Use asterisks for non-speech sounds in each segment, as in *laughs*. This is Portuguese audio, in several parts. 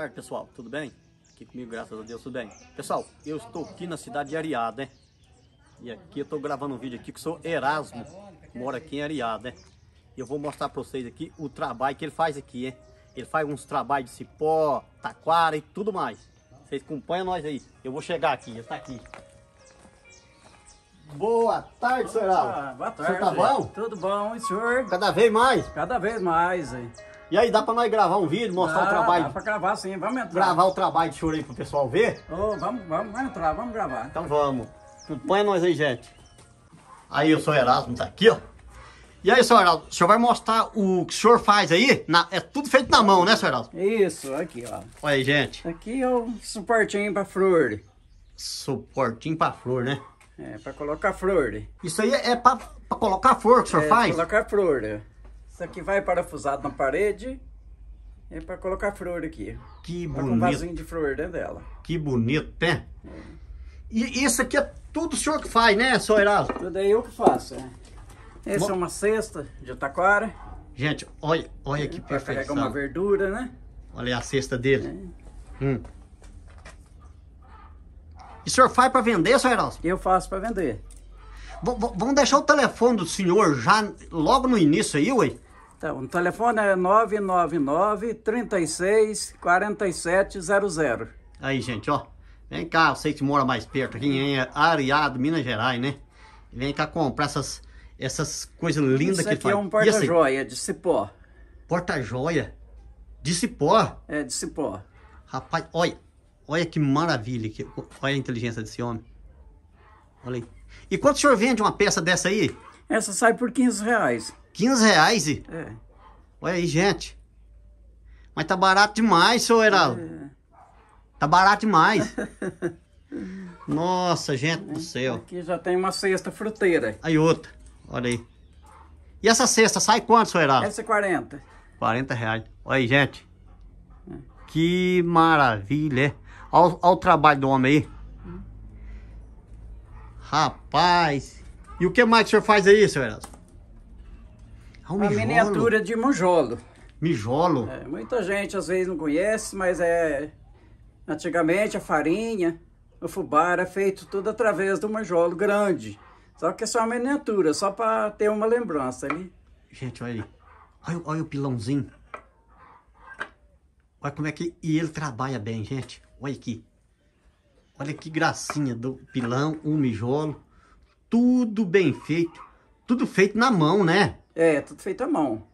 tarde, pessoal. Tudo bem? Aqui comigo, graças a Deus, tudo bem. Pessoal, eu estou aqui na cidade de Ariada, né? E aqui eu estou gravando um vídeo aqui que sou Erasmo, mora aqui em Ariada, né? E eu vou mostrar para vocês aqui o trabalho que ele faz aqui, né? Ele faz uns trabalhos de cipó, taquara e tudo mais. Vocês acompanham nós aí. Eu vou chegar aqui, ele está aqui. Boa tarde, Opa, senhor Boa tarde. Senhor tá bom? Tudo bom, e senhor? Cada vez mais? Cada vez mais, aí. E aí, dá pra nós gravar um vídeo, mostrar ah, o trabalho? Dá pra gravar sim, vamos entrar. Gravar o trabalho de choro aí pro pessoal ver? Oh, vamos, vamos, vamos entrar, vamos gravar. Então vamos. Põe nós aí, gente. Aí, o senhor Erasmo tá aqui, ó. E aí, senhor Heraldo, o senhor vai mostrar o que o senhor faz aí? Na, é tudo feito na mão, né, senhor Heraldo? Isso, aqui, ó. Olha aí, gente. Aqui é o suportinho pra flor. Suportinho pra flor, né? É, pra colocar flor. Isso aí é pra, pra colocar flor que o senhor é, faz? colocar flor. Isso aqui vai parafusado na parede. É para colocar flor aqui. Que tá bonito. um vasinho de flor dentro dela. Que bonito, né? É. E isso aqui é tudo o senhor que faz, né, senhor Heraldo? Tudo é eu que faço, é. Essa Bom... é uma cesta de taquara. Gente, olha, olha que é, perfeição. perfeição. Pega uma verdura, né? Olha a cesta dele. É. Hum. E o senhor faz para vender, senhor Heraldo? Eu faço para vender. V vamos deixar o telefone do senhor já logo no início aí, ué? Então, o telefone é 999 364700 Aí, gente, ó. Vem cá, você que mora mais perto aqui em é Areado, Minas Gerais, né? Vem cá comprar essas, essas coisas lindas que faz. Isso aqui é um assim? porta-joia de cipó. Porta-joia? De cipó? É, de cipó. Rapaz, olha. Olha que maravilha. Que, olha a inteligência desse homem. Olha aí. E quanto o senhor vende uma peça dessa aí? Essa sai por 15 reais. 15 reais? É. Olha aí, gente. Mas tá barato demais, seu Heraldo. É. Tá barato demais. *laughs* Nossa, gente do céu. Aqui já tem uma cesta fruteira. Aí outra. Olha aí. E essa cesta sai quanto, seu Heraldo? Essa é 40. 40 reais. Olha aí, gente. É. Que maravilha. Olha, olha o trabalho do homem aí. Hum. Rapaz. E o que mais o senhor faz aí, senhor Heraldo? Ah, um uma mijolo. miniatura de monjolo. Mijolo? É, muita gente às vezes não conhece, mas é... Antigamente a farinha, o fubá era feito tudo através do monjolo grande. Só que é só uma miniatura, só para ter uma lembrança ali. Né? Gente, olha aí. Olha, olha o pilãozinho. Olha como é que... E ele trabalha bem, gente. Olha aqui. Olha que gracinha do pilão, um mijolo. Tudo bem feito. Tudo feito na mão, né? É, tudo feito à mão.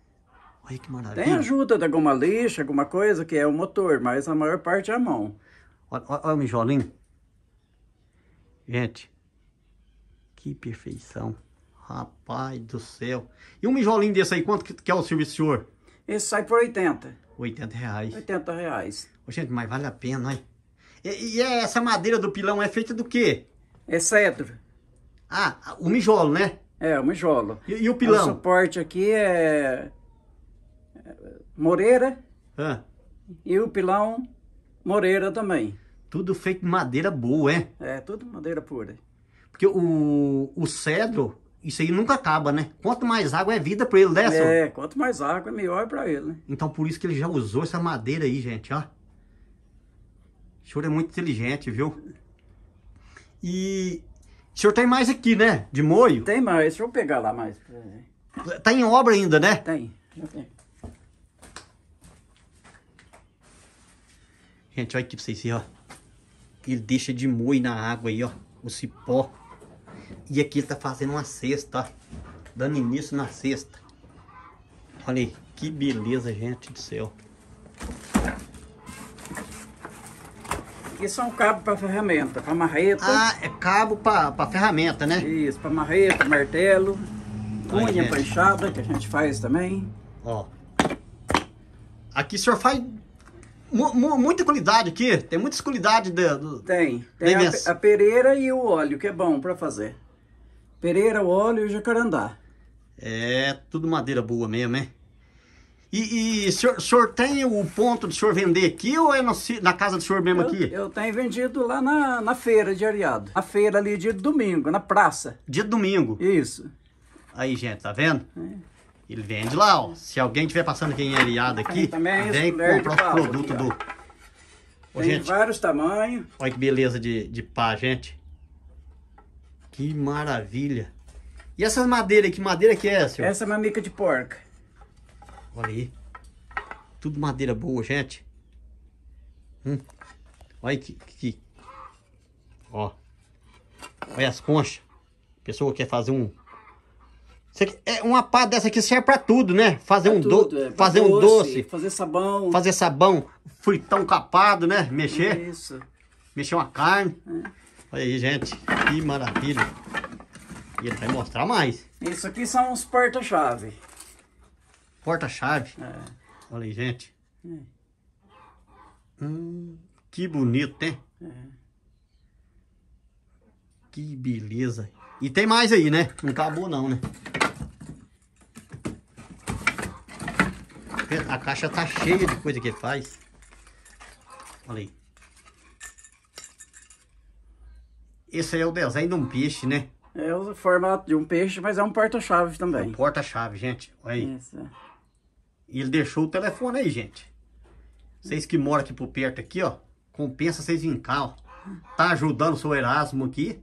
Olha que maravilha. Tem ajuda de alguma lixa, alguma coisa, que é o motor, mas a maior parte é à mão. Olha, olha o mijolinho. Gente, que perfeição. Rapaz do céu. E um mijolinho desse aí, quanto que é o serviço do senhor? Esse sai por 80. 80 reais. 80 reais. Ô, gente, mas vale a pena, hein? E, e é essa madeira do pilão é feita do quê? É cedro. Ah, o mijolo, né? É, o mijolo. E, e, o pilão? O suporte aqui é, é Moreira ah. e o pilão Moreira também. Tudo feito de madeira boa, é? É, tudo madeira pura. Porque o, o cedro, isso aí nunca acaba, né? Quanto mais água é vida para ele, né, senhor? É, quanto mais água, melhor para ele, né? Então por isso que ele já usou essa madeira aí, gente, ó. O senhor é muito inteligente, viu? E o senhor tem mais aqui, né? De moio? Tem mais, deixa eu pegar lá mais. Tá em obra ainda, né? Tem, já tem. Gente, olha aqui pra vocês verem, ó. Ele deixa de moio na água aí, ó. O cipó. E aqui ele tá fazendo uma cesta, ó. Dando início na cesta. Olha aí, que beleza, gente do céu. Isso é um cabo para ferramenta, para marreta. Ah, é cabo para ferramenta, né? Isso, para marreta, martelo, cunha é. enxada, que a gente faz também. Ó. Aqui o senhor faz muita qualidade aqui, tem muita qualidade do, Tem, tem a, a, pereira e o óleo, que é bom para fazer. Pereira, o óleo e o jacarandá. É, tudo madeira boa mesmo, hein? E, e senhor, senhor, tem o ponto do senhor vender aqui ou é no, na casa do senhor mesmo eu, aqui? Eu tenho vendido lá na, na feira de Ariado. A feira ali, de domingo, na praça. de domingo? Isso. Aí, gente, tá vendo? É. Ele vende lá, ó. Se alguém estiver passando aqui em Ariado aqui, também vem comprar o produto aqui, do... Tem gente, vários tamanhos. Olha que beleza de, de pá, gente. Que maravilha. E essas madeiras, que madeira que é, senhor? Essa é mica de porca. Olha aí. Tudo madeira boa, gente. Hum. Olha que, que... Ó. Olha as conchas. A pessoa quer fazer um... é uma pá dessa aqui serve pra tudo, né? Fazer um, tudo, do... é, fazer doce, um doce. Fazer sabão. Fazer sabão. Fritão capado, né? Mexer. Isso. Mexer uma carne. É. Olha aí, gente. Que maravilha. E ele vai mostrar mais. Isso aqui são os porta-chave porta-chave. É. aí, gente. É. Hum, que bonito, hein? É. Que beleza. E tem mais aí, né? Não acabou não, né? A caixa tá cheia de coisa que ele faz. Olha aí. Esse aí é o desenho de um peixe, né? É o formato de um peixe, mas é um porta-chave também. É um porta-chave, gente. Olha aí. Isso. E ele deixou o telefone aí, gente. Vocês que moram aqui por perto aqui, ó. Compensa vocês virem cá, ó. Tá ajudando o seu Erasmo aqui.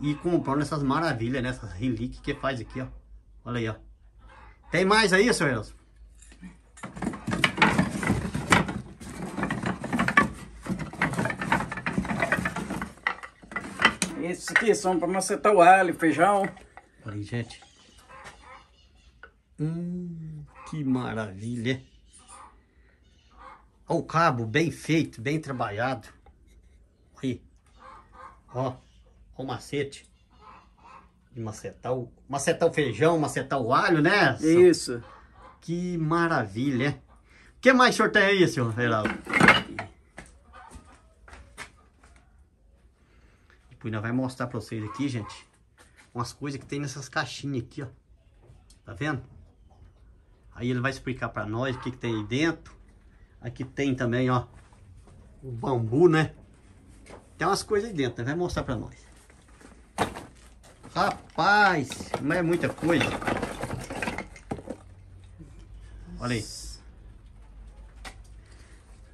E comprando essas maravilhas, né? Essas relíquias que faz aqui, ó. Olha aí, ó. Tem mais aí, seu Erasmo? Esses aqui é são para macetar o alho, feijão. Olha aí, gente. Hum... Que maravilha. Olha o cabo bem feito, bem trabalhado. Aí. Ó, o macete. De macetar o, macetar o feijão, macetar o alho, né? Isso. Que maravilha. O que mais sorteio é senhor Geraldo? Depois nós vamos mostrar para vocês aqui, gente. Umas coisas que tem nessas caixinhas aqui, ó. Tá vendo? Aí ele vai explicar para nós o que, que, tem aí dentro. Aqui tem também, ó, o bambu, né? Tem umas coisas aí dentro, né? Vai mostrar para nós. Rapaz, não é muita coisa. Olha aí.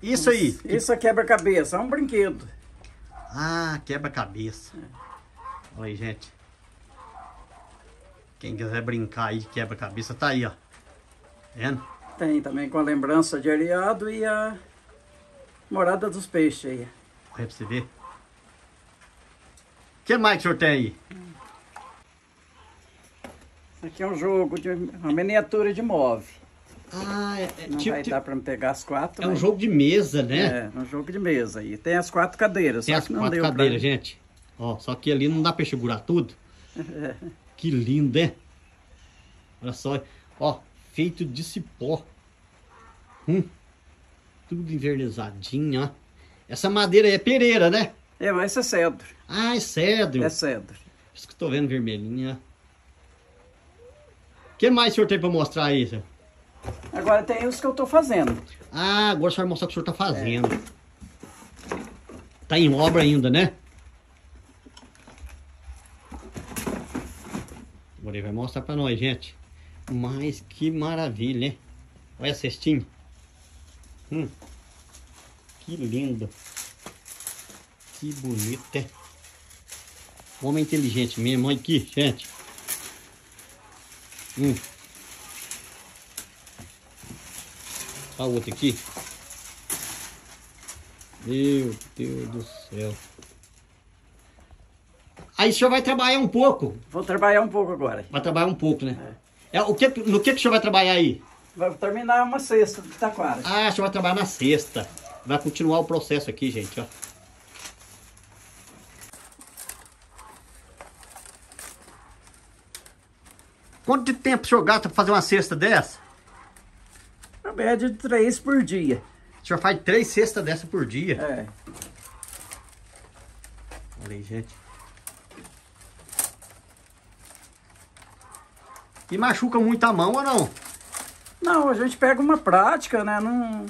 Isso aí. Isso é quebra-cabeça, é um brinquedo. Ah, quebra-cabeça. Olha aí, gente. Quem quiser brincar aí de quebra-cabeça, tá aí, ó. Tem também com a lembrança de areado e a morada dos peixes aí. Corre pra você ver. O que mais que o senhor tem aí? Aqui é um jogo de uma miniatura de move. Ah, é, é, Não tipo, vai tipo, dar pra me pegar as quatro. É mas... um jogo de mesa, né? É, é, um jogo de mesa aí. Tem as quatro cadeiras. Tem as quatro cadeiras, pra... gente. Ó, só que ali não dá pra segurar tudo. É. *laughs* Que lindo, né? Olha só. Ó, feito de cipó. Hum, tudo envernizadinho, ó. Essa madeira é pereira, né? É, mas é cedro. Ah, é cedro. É cedro. isso que eu tô vendo vermelhinha. O que mais o senhor tem para mostrar aí, senhor? Agora tem os que eu tô fazendo. Ah, agora o senhor vai mostrar o que o senhor tá fazendo. É. Tá em obra ainda, né? Agora ele vai mostrar para nós, gente. Mas que maravilha, hein? Olha a cestinha. Hum, que lindo. Que bonito, hein? Homem inteligente mesmo, olha aqui, gente. Hum. A outra aqui. Meu Deus do céu. Aí o senhor vai trabalhar um pouco. Vou trabalhar um pouco agora. Vai trabalhar um pouco, né? É. É, o que, no que, que o senhor vai trabalhar aí? Vai terminar uma sexta de taquara. Tá ah, o senhor vai trabalhar na sexta. Vai continuar o processo aqui, gente, ó. Quanto de tempo o senhor gasta para fazer uma cesta dessa? Na média de três por dia. O senhor faz três cestas dessa por dia? É. Olha aí, gente. E machuca muito a mão ou não? Não, a gente pega uma prática, né? Não...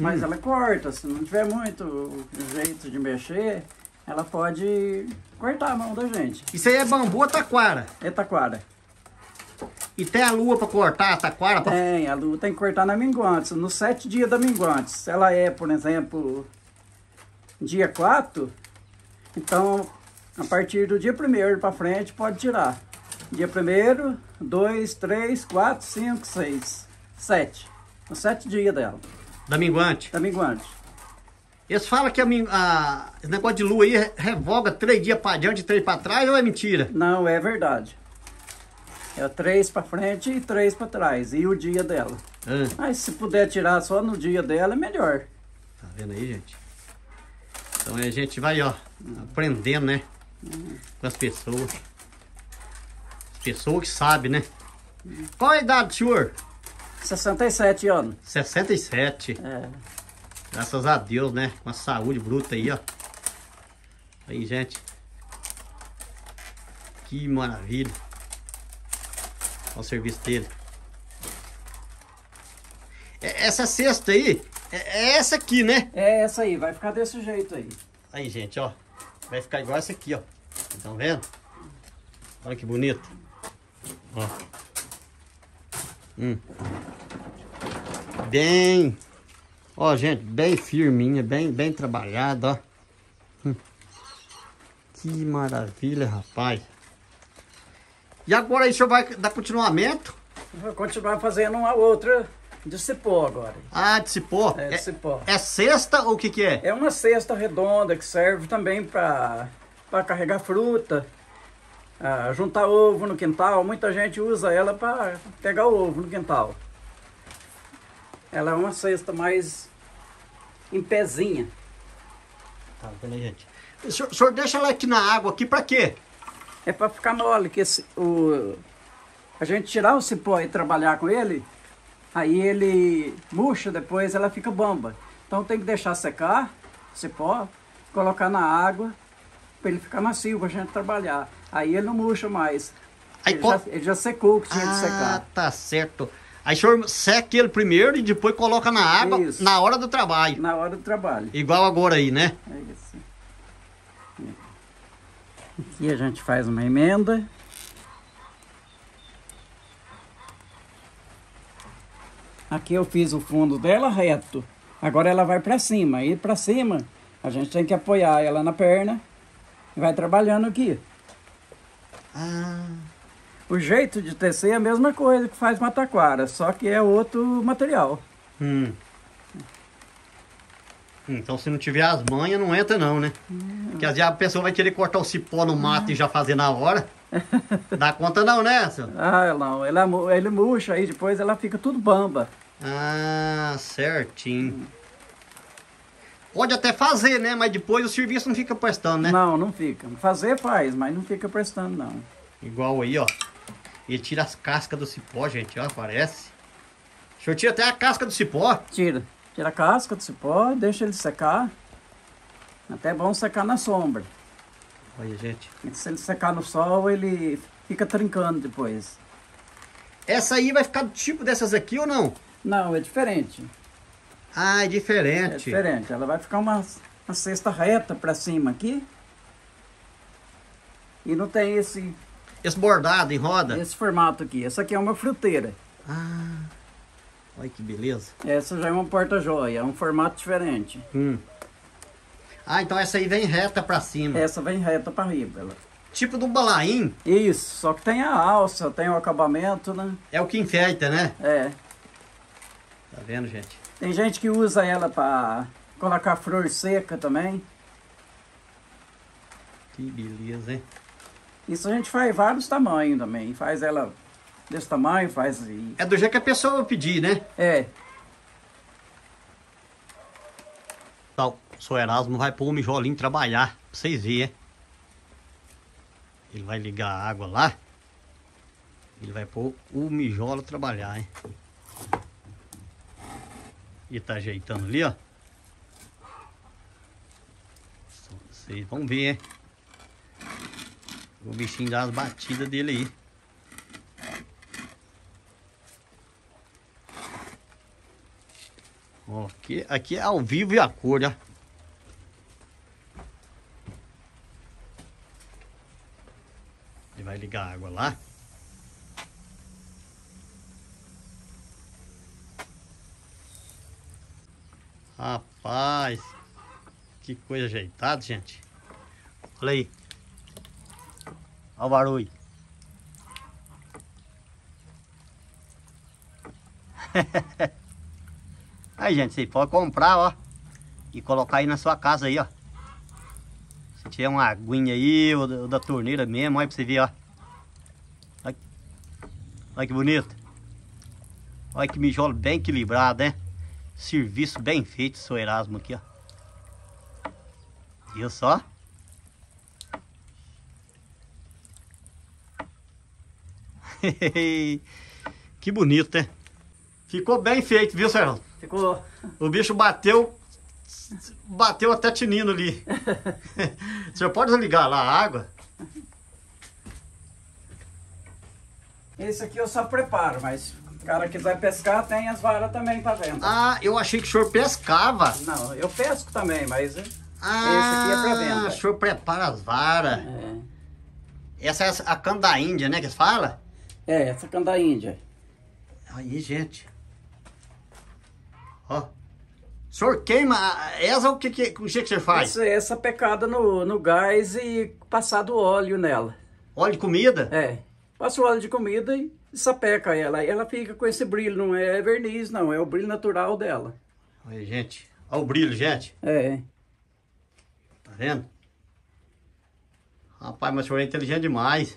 Mas hum. ela corta, se não tiver muito jeito de mexer, ela pode cortar a mão da gente. Isso aí é bambu ou taquara? É taquara. E tem a lua para cortar a taquara? Pra... Tem, a lua tem que cortar na minguantes, nos sete dias da minguantes. Se ela é, por exemplo, dia 4, então a partir do dia primeiro para frente pode tirar. Dia primeiro dois, três, quatro, cinco, seis, sete. o sete dias dela. Da minguante? Da minguante. Eles falam que a, a, esse negócio de lua aí revoga três dias para diante e três para trás ou é mentira? Não, é verdade. É três para frente e três para trás. E o dia dela. Mas se puder tirar só no dia dela, é melhor. Tá vendo aí, gente? Então a gente vai, ó, aprendendo, né? Hum. Com as pessoas. Pessoa que sabe, né? Qual a idade do senhor? 67 anos. 67? É. Graças a Deus, né? Com a saúde bruta aí, ó. Aí, gente. Que maravilha. Olha o serviço dele. É, essa cesta aí, é, é essa aqui, né? É essa aí, vai ficar desse jeito aí. Aí, gente, ó. Vai ficar igual essa aqui, ó. Estão tá vendo? Olha que bonito. Ó. Hum. Bem. Ó, gente, bem firminha, bem, bem trabalhada, ó. Hum. Que maravilha, rapaz. E agora aí o senhor vai dar continuamento? Vou continuar fazendo uma outra de cipó agora. Ah, de cipó? É, de é, cipó. É, é cesta ou o que que é? É uma cesta redonda que serve também para carregar fruta. É, juntar ovo no quintal, muita gente usa ela para pegar o ovo no quintal. Ela é uma cesta mais em pezinha. Tá, beleza gente. O senhor, o senhor deixa ela aqui na água aqui para quê? É para ficar mole, que esse, o, a gente tirar o cipó e trabalhar com ele, aí ele murcha depois, ela fica bomba. Então tem que deixar secar o cipó, colocar na água para ele ficar macio para a gente trabalhar. Aí ele não murcha mais. Aí, ele, já, ele, já, secou o que tinha ah, de secar. Ah, tá certo. Aí o senhor seca ele primeiro e depois coloca na água isso. na hora do trabalho. Na hora do trabalho. Igual agora aí, né? É isso. Aqui a gente faz uma emenda. Aqui eu fiz o fundo dela reto. Agora ela vai para cima. E para cima a gente tem que apoiar ela na perna e vai trabalhando aqui. Ah. O jeito de tecer é a mesma coisa que faz mataquara, só que é outro material. Hum. hum então se não tiver as manhas, não entra não, né? Hum. Porque às vezes a pessoa vai querer cortar o cipó no mato e já fazer na hora. *laughs* Dá conta não, né, senhor? Ah, não. Ele, ele murcha aí, depois ela fica tudo bamba. Ah, certinho. Hum. Pode até fazer, né? Mas depois o serviço não fica prestando, né? Não, não fica. Fazer faz, mas não fica prestando, não. Igual aí, ó. Ele tira as cascas do cipó, gente, ó, parece. O senhor tira até a casca do cipó? Tira. Tira a casca do cipó, deixa ele secar. Até é bom secar na sombra. Olha, gente. Se ele secar no sol, ele fica trincando depois. Essa aí vai ficar do tipo dessas aqui ou não? Não, é diferente. Ah, é diferente. É diferente. Ela vai ficar uma, uma cesta reta para cima aqui. E não tem esse... Esse bordado em roda? Esse formato aqui. Essa aqui é uma fruteira. Ah, olha que beleza. Essa já é uma porta-joia, é um formato diferente. Hum. Ah, então essa aí vem reta para cima. Essa vem reta para riba. Ela... Tipo do balaim? Isso, só que tem a alça, tem o acabamento, né? É o que enfeita, né? É. Tá vendo, gente? Tem gente que usa ela para colocar flor seca também. Que beleza, hein? Isso a gente faz vários tamanhos também. Faz ela desse tamanho, faz... É do jeito que a pessoa pedir, né? É. o sou Erasmo, vai pôr o mijolinho trabalhar, pra vocês verem. Ele vai ligar a água lá. Ele vai pôr o mijolo trabalhar, hein? Ele tá ajeitando ali, ó. Vocês vão ver, hein? O bichinho dá as batidas dele aí. Ó, aqui, aqui é ao vivo e a cor, ó. Ele vai ligar a água lá. Rapaz, que coisa ajeitada, gente. Olha aí. Olha o barulho. *laughs* aí, gente, você pode comprar, ó. E colocar aí na sua casa aí, ó. Se tiver uma aguinha aí, ou da, torneira mesmo, olha pra você ver, ó. Olha, olha que bonito. Olha que mijolo bem equilibrado, né? Serviço bem feito, seu Erasmo aqui, ó. Viu só? *laughs* que bonito, né? Ficou bem feito, viu, Sérgio? Ficou. O bicho bateu, bateu até tinindo ali. *laughs* Você pode ligar lá a água? Esse aqui eu só preparo, mas cara quiser pescar, tem as varas também para venda. Ah, eu achei que o senhor pescava. Não, eu pesco também, mas ah, esse aqui é para venda. o senhor prepara as varas. É. Essa é a canda índia, né, que eles falam? É, essa canda índia. Aí, gente. Ó. O senhor queima essa, é o que, que, o que, que faz? Essa, essa pecada no, no gás e passado óleo nela. Óleo de comida? É. Passa o óleo de comida e sapeca ela, ela fica com esse brilho, não é verniz não, é o brilho natural dela. Olha, gente, olha o brilho, gente. É. Tá vendo? Rapaz, mas o senhor é inteligente demais.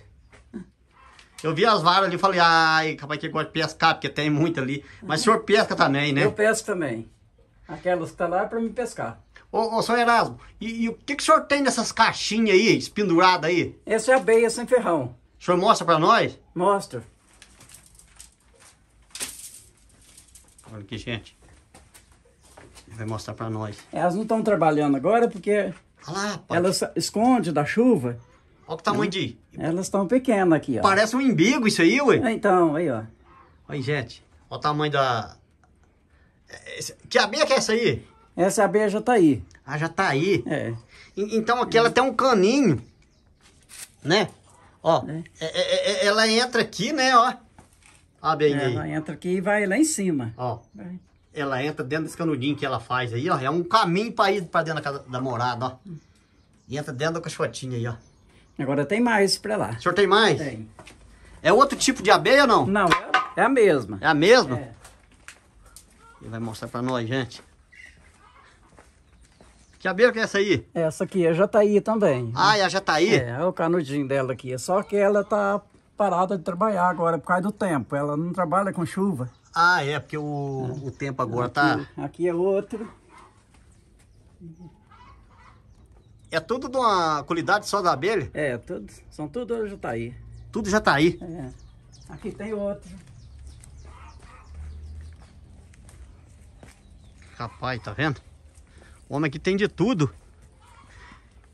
Eu vi as varas ali e falei, ai, capaz que gosta de pescar, porque tem muito ali. Mas o senhor pesca também, né? Eu pesco também. Aquelas que tá lá é pra me pescar. Ô, ô senhor Erasmo, e, e o que, que o senhor tem nessas caixinhas aí, penduradas aí? Essa é a beia sem ferrão. O senhor mostra pra nós? Mostra. Olha aqui, gente. Vai mostrar pra nós. Elas não estão trabalhando agora porque ah lá, elas escondem da chuva. Olha o tamanho de... Elas estão pequenas aqui, ó. Parece um embigo isso aí, ué. Ah, então, aí, ó. Olha, gente. Olha o tamanho da... Que abelha que é essa aí? Essa abelha já tá aí. Ah, já tá aí? É. Então aqui ela tem um caninho, né? Ó, é. é, é, é ela entra aqui, né, ó. Ah, bem aí. É, ela entra aqui e vai lá em cima. Ó. Ela entra dentro desse canudinho que ela faz aí, ó. É um caminho para ir para dentro da, casa, da morada, ó. E entra dentro da caixotinha aí, ó. Agora tem mais para lá. O senhor tem mais? Tem. É outro tipo de abelha ou não? Não, é, é a mesma. É a mesma? É. Ele vai mostrar para nós, gente. Que abelha que é essa aí? Essa aqui é a jataí também. Ah, é a jataí? É, é o canudinho dela aqui. É só que ela tá parada de trabalhar agora por causa do tempo. Ela não trabalha com chuva. Ah, é, porque o, é. o tempo agora tá- aqui, tá... Aqui é outro. É tudo de uma qualidade só da abelha? É, tudo, são tudo já tá aí. Tudo já tá aí? É. Aqui tem outro. Rapaz, tá vendo? O homem aqui tem de tudo.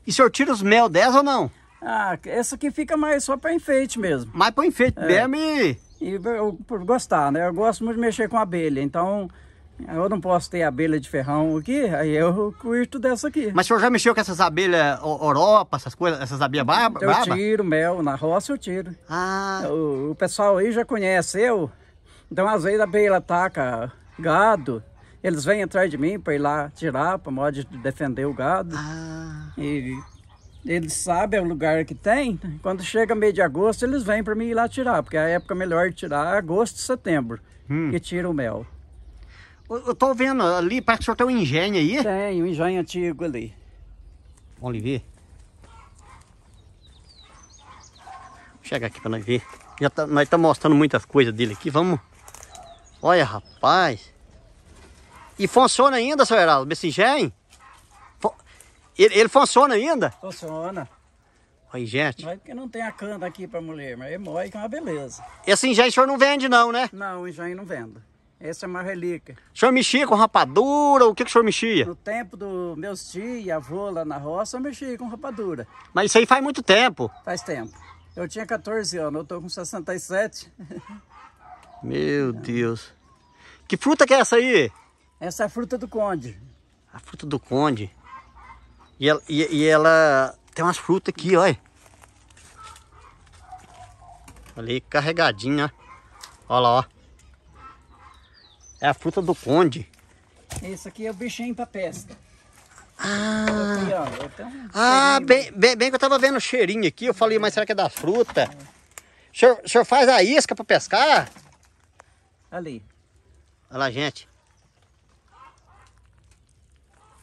E o senhor tira os mel 10 ou não? Ah, essa aqui fica mais só para enfeite mesmo. Mais para enfeite é. mesmo e... E eu, por gostar, né? Eu gosto muito de mexer com abelha, então... Eu não posso ter abelha de ferrão aqui, aí eu curto dessa aqui. Mas o senhor já mexeu com essas abelhas Europa, essas coisas, essas abelhas braba? Eu tiro mel, na roça eu tiro. Ah. O, o pessoal aí já conhece eu, então às vezes a abelha ataca gado, eles vêm atrás de mim para ir lá tirar, para modo de defender o gado. Ah. E eles sabem o lugar que tem. Quando chega meio de agosto, eles vêm para mim ir lá tirar, porque é a época melhor de tirar agosto e setembro, hum. que tira o mel. Eu, eu tô vendo ali, parece que o senhor tem um engenho aí. Tem, um engenho antigo ali. Vamos ver. Chega aqui para nós ver. Já tá, nós tá mostrando muitas coisas dele aqui, vamos. Olha, rapaz. E funciona ainda, seu Heraldo, esse engenho? Ele, ele funciona ainda? Funciona. O injete? Não é porque não tem a cana aqui para mulher, mas é mole que é uma beleza. Esse engenho o senhor não vende não, né? Não, o engenho não vendo. Essa é uma relíquia. O senhor mexia com rapadura? O que, que o senhor mexia? No tempo dos meus tios, avô lá na roça, eu mexia com rapadura. Mas isso aí faz muito tempo. Faz tempo. Eu tinha 14 anos, eu tô com 67. *laughs* Meu Deus. Que fruta que é essa aí? Essa é a fruta do conde. A fruta do conde? E ela, e, e ela tem umas frutas aqui, olha. Ali carregadinha, olha lá, ó. É a fruta do conde. Esse aqui é o bichinho pra pesca. Ah, ah bem, bem, bem, que eu tava vendo o cheirinho aqui, eu falei, mas será que é da fruta? É. O senhor, o senhor faz a isca pra pescar? Ali. Olha lá, gente.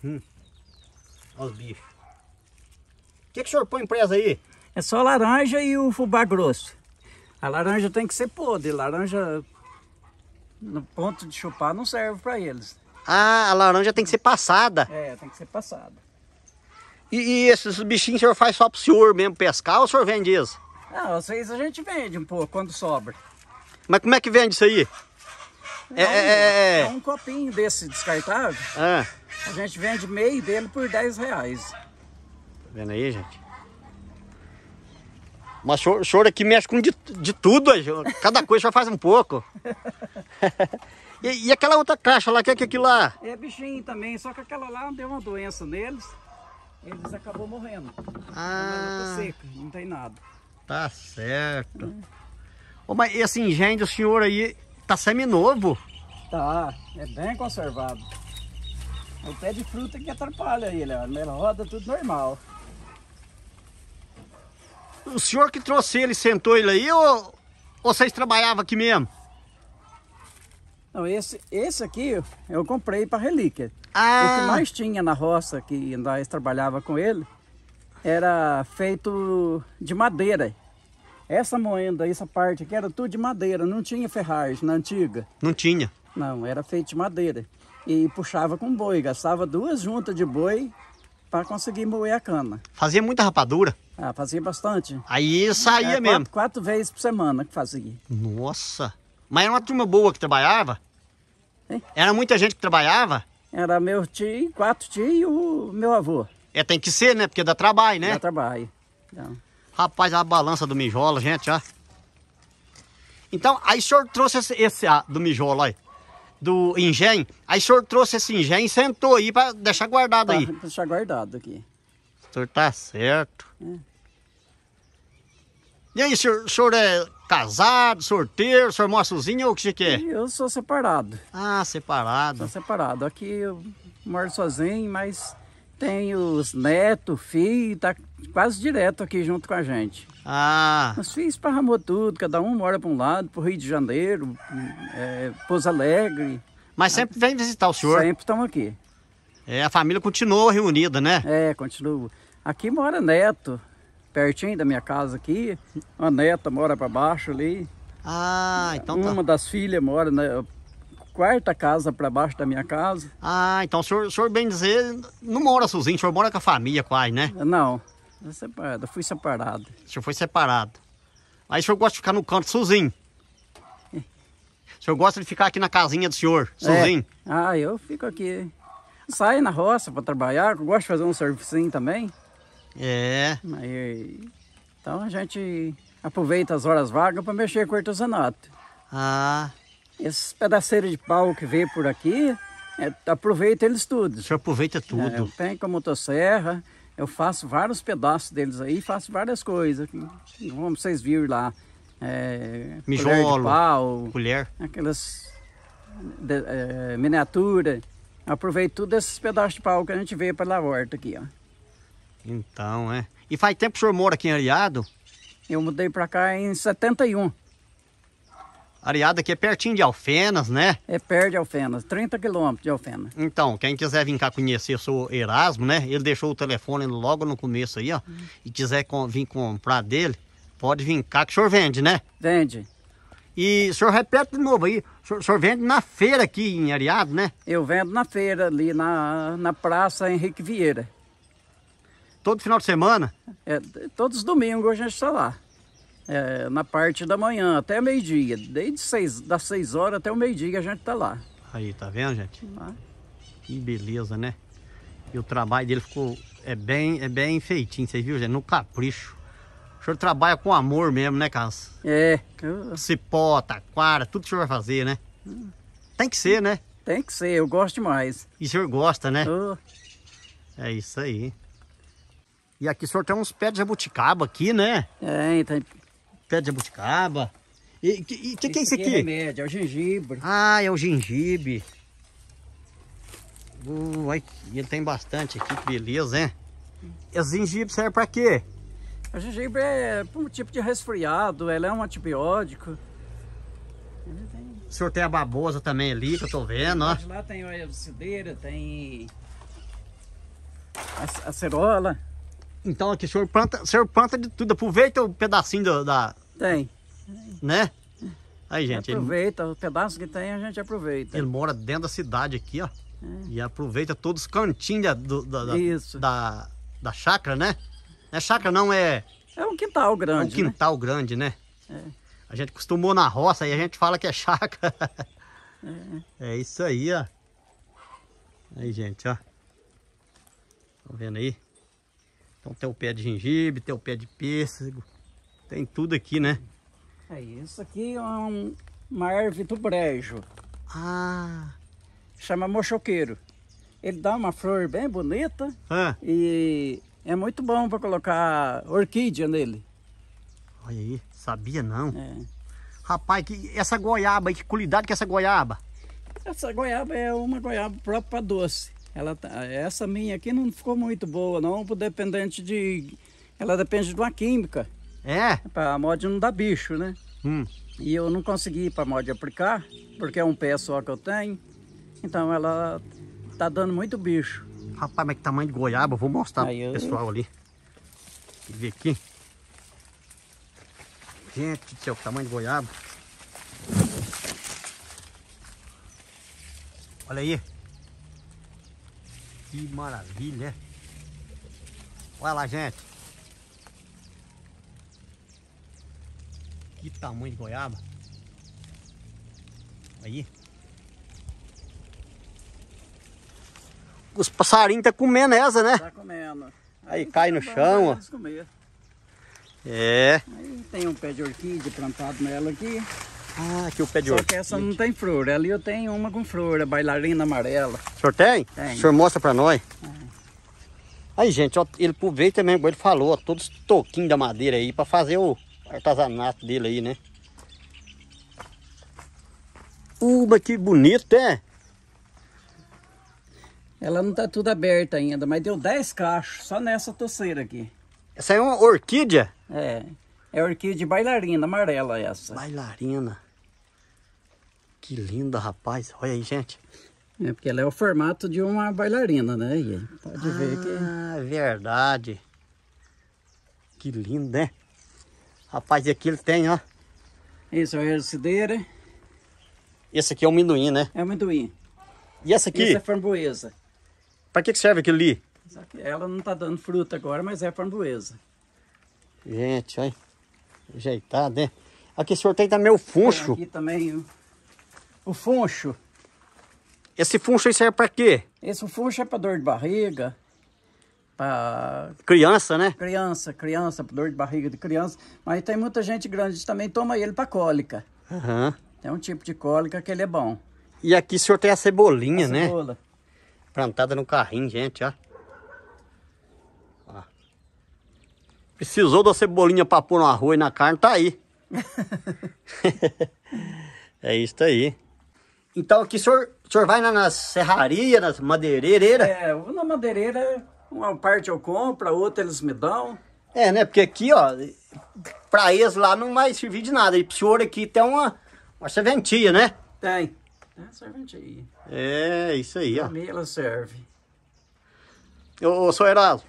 Hum os bichos. O que, que o senhor põe presa aí? É só laranja e o fubá grosso. A laranja tem que ser podre, laranja no ponto de chupar não serve para eles. Ah, a laranja tem que ser passada. É, tem que ser passada. E, e esses bichinhos o senhor faz só pro senhor mesmo pescar ou o senhor vende isso? Não, às vezes a gente vende um pouco quando sobra. Mas como é que vende isso aí? É, é, é um, é, é... é um copinho desse descartável. Ah. A gente vende meio dele por 10 reais. Tá vendo aí, gente? Mas choro, choro aqui mexe com de, de tudo, cada *laughs* coisa já faz um pouco. *laughs* e, e, aquela outra caixa lá, que é que é aquilo lá? É bichinho também, só que aquela lá deu uma doença neles, eles acabou morrendo. Ah. Tá seca, não tem nada. Tá certo. Hum. Oh, mas esse engenho do senhor aí tá semi-novo? Tá, é bem conservado. O pé de fruta que atrapalha ele, ó. Ele roda tudo normal. O senhor que trouxe ele, sentou ele aí ou, ou vocês trabalhavam aqui mesmo? Não, esse, esse aqui eu comprei para relíquia. Ah. O que ah! mais tinha na roça que nós trabalhava com ele era feito de madeira. Essa moenda, essa parte aqui era tudo de madeira, não tinha ferragem na antiga. Não tinha? Não, era feito de madeira e puxava com boi, gastava duas juntas de boi para conseguir moer a cana. Fazia muita rapadura? Ah, fazia bastante. Aí saía é, mesmo? Quatro, vezes por semana que fazia. Nossa! Mas era uma turma boa que trabalhava? Hein? Era muita gente que trabalhava? Era meu tio, quatro tios e o meu avô. É, tem que ser, né? Porque dá trabalho, né? Dá trabalho. Então. Rapaz, a balança do mijola, gente, ó. Então, aí o senhor trouxe esse, esse ah, do mijola aí do engenho. Aí o senhor trouxe esse engenho e sentou aí para deixar guardado tá, aí. deixar guardado aqui. O senhor tá certo. É. E aí, o senhor, o senhor é casado, sorteiro, o senhor mora sozinho ou o que você quer? É? Eu sou separado. Ah, separado. Sou separado. Aqui eu moro sozinho, mas tem os netos, filhos tá quase direto aqui junto com a gente. Ah. Os filhos esparramou tudo, cada um mora para um lado, para o Rio de Janeiro, é, Pouso Alegre. Mas sempre vem visitar o senhor? Sempre estamos aqui. É, a família continua reunida, né? É, continua. Aqui mora neto, pertinho da minha casa aqui. A neta mora para baixo ali. Ah, então tá. Uma tá. das filhas mora na, né, quarta casa para baixo da minha casa. Ah, então o senhor, o senhor bem dizer, não mora sozinho, o senhor mora com a família quase, né? Não, eu é separado, eu fui separado. O senhor foi separado. Aí o senhor gosta de ficar no canto sozinho? *laughs* O senhor gosta de ficar aqui na casinha do senhor, é. sozinho? É. Ah, eu fico aqui. Saio na roça para trabalhar, eu gosto de fazer um servicinho também. É. Aí, então a gente aproveita as horas vagas para mexer com o artesanato. Ah, esses pedaceiros de pau que vê por aqui, é, aproveita eles tudo. O senhor aproveita é, tudo. É, eu tenho com a motosserra, eu faço vários pedaços deles aí, faço várias coisas. Como vocês viram lá. É, Mijolo, colher de pau, colher. Aquelas de, é, miniatura. Aproveito tudo esses pedaços de pau que a gente vê pela horta aqui, ó. Então, é. E faz tempo que o senhor mora aqui em Ariado? Eu mudei para cá em 71. Ariada aqui é pertinho de Alfenas, né? É perto de Alfenas, 30 quilômetros de Alfenas. Então, quem quiser vir cá conhecer o seu Erasmo, né? Ele deixou o telefone logo no começo aí, ó. Hum. E quiser com, vir comprar dele, pode vir cá que o senhor vende, né? Vende. E o senhor repete de novo aí, o senhor, o senhor vende na feira aqui em Ariado, né? Eu vendo na feira ali na, na Praça Henrique Vieira. Todo final de semana? É, todos os domingos a gente está lá é, na parte da manhã, até meio-dia. Desde seis, das 6 horas até o meio-dia a gente tá lá. Aí, tá vendo, gente? Ah. Que beleza, né? E o trabalho dele ficou é bem, é bem feitinho, vocês viram, gente? No capricho. O senhor trabalha com amor mesmo, né, Carlos? É. Cipó, taquara, tudo que o senhor vai fazer, né? Tem que ser, né? Tem que ser, eu gosto demais. E o senhor gosta, né? Oh. É isso aí. E aqui o senhor tem uns pés de jabuticaba aqui, né? É, tem, pé de jabuticaba. E o que, que, que, é isso aqui? É remédio, é o gengibre. Ah, é o gengibre. Uh, ele tem bastante aqui, que beleza, hein? o gengibre serve para quê? O gengibre é um tipo de resfriado, ela é um antibiótico. Tem... O senhor tem a babosa também ali, que eu tô vendo, ó. Lá tem a cideira, tem a, a cerola. Então aqui, o senhor planta, o senhor planta de tudo, aproveita o pedacinho da, tem. Né? É. Aí, gente. Aproveita, ele... o pedaço que tem a gente aproveita. Ele mora dentro da cidade aqui, ó. É. E aproveita todos os cantinhos da, da, da, da chácara, né? é chácara, não, é. É um quintal grande. É um né? quintal né? grande, né? É. A gente costumou na roça e a gente fala que é chácara. É. *laughs* é isso aí, ó. Aí, gente, ó. Tá vendo aí? Então tem o pé de gengibre, tem o pé de pêssego, tem tudo aqui, né? É isso aqui é um, uma árvore do brejo. Ah! Chama mochoqueiro. Ele dá uma flor bem bonita ah. e é muito bom para colocar orquídea nele. Olha aí, sabia não. É. Rapaz, que, essa goiaba, que qualidade que é essa goiaba? Essa goiaba é uma goiaba própria para doce. Ela, tá, essa minha aqui não ficou muito boa não, dependente de... Ela depende de uma química. É? é a mod não dá bicho, né? Hum. E eu não consegui para a mod aplicar, porque é um pé só que eu tenho. Então ela tá dando muito bicho. Rapaz, mas que tamanho de goiaba, vou mostrar Aí, pro pessoal ali. Vê ver aqui. Gente do céu, que tamanho de goiaba. Olha aí. Que maravilha. É. Olha lá, gente. Que tamanho de goiaba. Aí. Os passarinhos tá comendo essa, né? Tá comendo. Aí, aí cai no chão, ó. É. Aí tem um pé de orquídea plantado nela aqui. Ah, aqui o pé de Só orquídea. que essa não tem flor. Ali eu tenho uma com flor, a bailarina amarela. O senhor tem? Tem. O senhor mostra pra nós. É. Aí, gente, ó, ele veio também, ele falou, ó, todos os toquinhos da madeira aí pra fazer o, artesanato dele aí, né? Uma que bonito, é? Ela não tá tudo aberta ainda, mas deu 10 cachos só nessa toceira aqui. Essa é uma orquídea? É, é orquídea bailarina, amarela essa. Bailarina. Que linda, rapaz. Olha aí, gente. É porque ela é o formato de uma bailarina, né? Pode ah, ver que... Ah, verdade. Que linda, né? Rapaz, aqui ele tem, ó. Isso é o cideira. Esse aqui é o amendoim, né? É o amendoim. E essa aqui? Essa é framboesa. Para que serve aquilo ali? Ela não tá dando fruta agora, mas é framboesa. Gente, olha. Ajeitado, né? Aqui o senhor tem também o funcho. aqui também o, o funcho. Esse funcho aí serve para quê? Esse funcho é para dor de barriga, para ah, criança, né? Criança, criança, dor de barriga de criança. Mas tem muita gente grande que também toma ele para cólica. Uhum. Tem um tipo de cólica que ele é bom. E aqui o senhor tem a cebolinha, a né? Cebola. Plantada no carrinho, gente, ó. ó. Precisou da cebolinha para pôr no arroz e na carne, tá aí. *laughs* é isso aí. Então aqui o senhor, o senhor vai na, serraria, é, na madeireira É, na madeireira uma parte eu compro, a outra eles me dão. É, né? Porque aqui, ó, pra eles lá não vai servir de nada. E pro senhor aqui tem uma, uma serventia, né? Tem. Tem uma serventia. É, isso aí, pra ó. mim serve. Ô, ô, senhor Heraldo,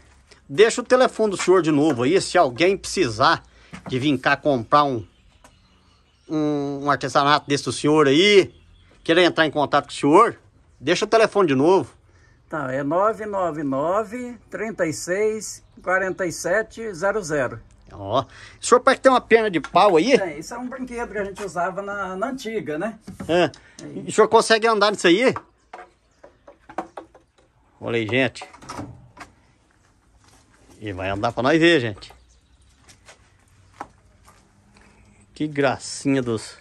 deixa o telefone do senhor de novo aí, se alguém precisar de vir cá comprar um, um, um artesanato desse do senhor aí, querer entrar em contato com o senhor, deixa o telefone de novo. Tá, é 999 36 4700. Ó, o senhor parece que tem uma perna de pau aí? Tem, isso é um brinquedo que a gente usava na, na antiga, né? É. E o senhor consegue andar nisso aí? Olha aí, gente. E vai andar pra nós ver, gente. Que gracinha dos,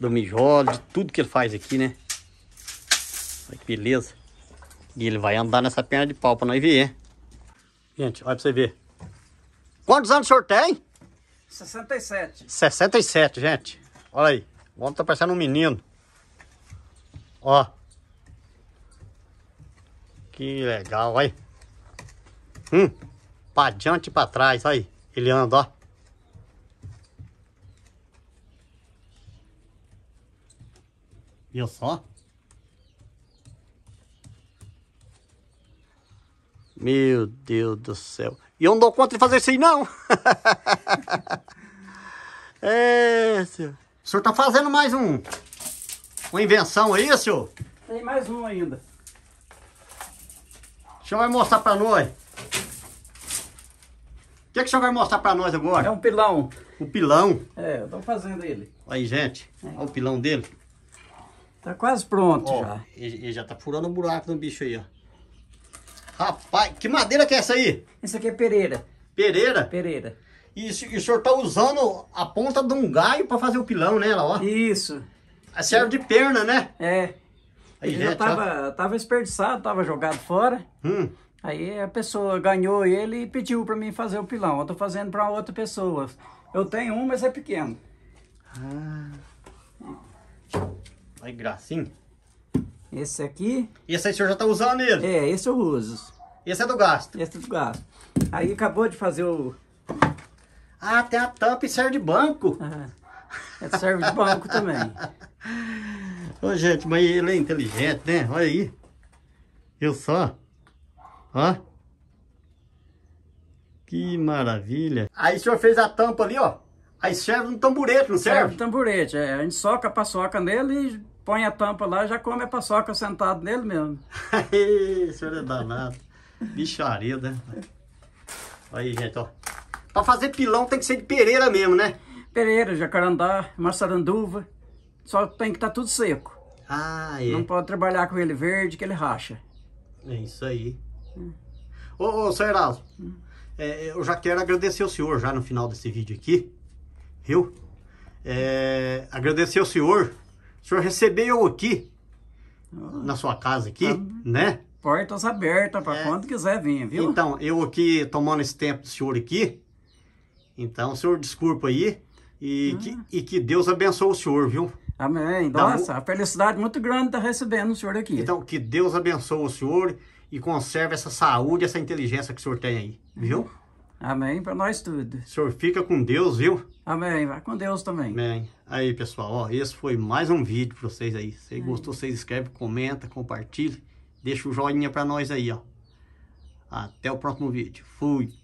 do mijolo, de tudo que ele faz aqui, né? Olha que beleza. E ele vai andar nessa perna de pau pra nós ver. Gente, olha pra você ver. Quantos anos o senhor tem? 67. 67, gente. Olha aí. O homem tá parecendo um menino. Ó. Que legal, olha. Hum. Pra diante e pra trás, olha aí. Ele anda, ó. Viu só? Meu Deus do céu. E eu não dou conta de fazer aí, não. *laughs* é, senhor. O senhor tá fazendo mais um... Uma invenção aí, é senhor? Tem mais um ainda. O senhor vai mostrar pra nós. O que, é que o senhor vai mostrar para nós agora? É um pilão. O pilão? É, eu tô fazendo ele. Aí, gente, é. olha o pilão dele. Tá quase pronto ó, já. Ele, ele já tá furando o um buraco no bicho aí, ó. Rapaz, que madeira que é essa aí? Isso aqui é pereira. Pereira? Pereira. E, e o senhor tá usando a ponta de um galho para fazer o pilão nela, ó. Isso. É, serve de perna, né? É. Aí, ele já tava, tava desperdiçado, tava jogado fora. Hum. Aí a pessoa ganhou ele e pediu para mim fazer o pilão. Eu tô fazendo para outra pessoa. Eu tenho um, mas é pequeno. Ah. Aí, gracinha. Esse aqui. Esse aí o senhor já tá usando ele? É, esse eu uso. Esse é do gasto. Esse é do gasto. Aí acabou de fazer o... Ah, até a tampa e serve de banco. É. É, serve de banco também. Ô, gente, mas ele é inteligente, né? Olha aí. Eu só. Ó. Que maravilha. Aí o senhor fez a tampa ali, ó. Aí serve um tamburete, não serve? Serve um tamburete, é. A gente soca a paçoca nele e põe a tampa lá, já come a paçoca sentado nele mesmo. Aí, *laughs* senhor é danado. Bichareda. Né? Aí, gente, ó. Pra fazer pilão tem que ser de Pereira mesmo, né? Pereira, jacarandá, maçaranduva. Só tem que estar tá tudo seco. Ah, é. Não pode trabalhar com ele verde que ele racha. É isso aí. Ô, ô, seu Heraldo, hum. é, eu já quero agradecer o senhor já no final desse vídeo aqui, viu? É, agradecer o senhor. O senhor recebeu eu aqui, ah. na sua casa aqui, ah. né? portas abertas para é. quando quiser vir, viu? Então, eu aqui tomando esse tempo do senhor aqui, então, senhor, desculpa aí, e, ah. que, e que Deus abençoe o senhor, viu? Amém. Nossa, então, a felicidade muito grande está recebendo o senhor aqui. Então, que Deus abençoe o senhor e conserve essa saúde, essa inteligência que o senhor tem aí, viu? Uhum. Amém para nós tudo. O senhor fica com Deus, viu? Amém. Vai com Deus também. Amém. Aí, pessoal, ó, esse foi mais um vídeo para vocês aí. Se Amém. gostou, vocês inscreve, comenta, compartilha. Deixa o joinha para nós aí, ó. Até o próximo vídeo. Fui!